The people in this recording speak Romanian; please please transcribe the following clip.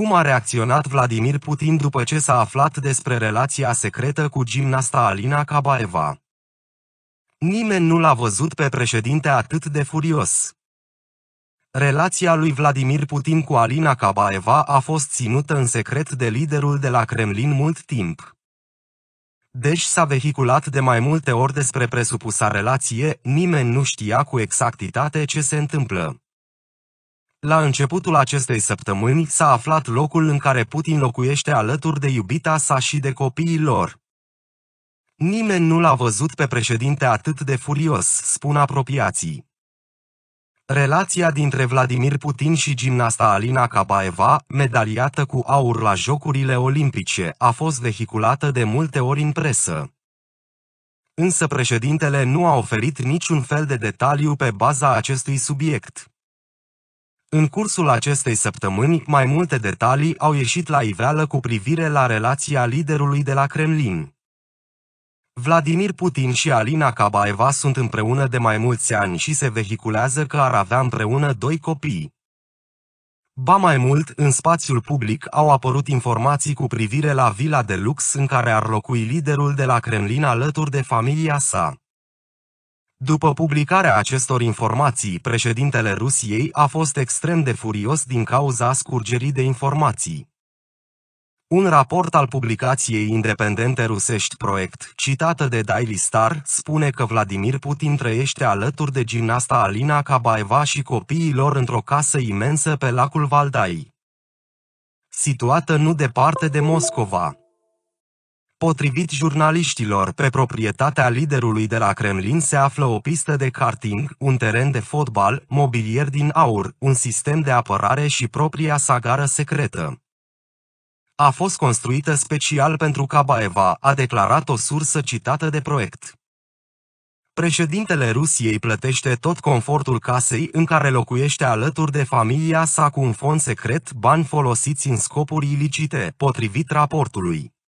Cum a reacționat Vladimir Putin după ce s-a aflat despre relația secretă cu gimnasta Alina Kabaeva? Nimeni nu l-a văzut pe președinte atât de furios. Relația lui Vladimir Putin cu Alina Kabaeva a fost ținută în secret de liderul de la Kremlin mult timp. Deci s-a vehiculat de mai multe ori despre presupusa relație, nimeni nu știa cu exactitate ce se întâmplă. La începutul acestei săptămâni s-a aflat locul în care Putin locuiește alături de iubita sa și de copiii lor. Nimeni nu l-a văzut pe președinte atât de furios, spun apropiații. Relația dintre Vladimir Putin și gimnasta Alina Kabaeva, medaliată cu aur la Jocurile Olimpice, a fost vehiculată de multe ori în presă. Însă președintele nu a oferit niciun fel de detaliu pe baza acestui subiect. În cursul acestei săptămâni, mai multe detalii au ieșit la iveală cu privire la relația liderului de la Kremlin. Vladimir Putin și Alina Kabaeva sunt împreună de mai mulți ani și se vehiculează că ar avea împreună doi copii. Ba mai mult, în spațiul public au apărut informații cu privire la vila de lux în care ar locui liderul de la Kremlin alături de familia sa. După publicarea acestor informații, președintele Rusiei a fost extrem de furios din cauza scurgerii de informații. Un raport al publicației independente rusești Proiect, citată de Daily Star, spune că Vladimir Putin trăiește alături de gimnasta Alina Kabaeva și copiii lor într-o casă imensă pe lacul Valdai. Situată nu departe de Moscova, Potrivit jurnaliștilor, pe proprietatea liderului de la Kremlin se află o pistă de karting, un teren de fotbal, mobilier din aur, un sistem de apărare și propria sa gară secretă. A fost construită special pentru Kabaeva, a declarat o sursă citată de proiect. Președintele Rusiei plătește tot confortul casei în care locuiește alături de familia sa cu un fond secret, bani folosiți în scopuri ilicite, potrivit raportului.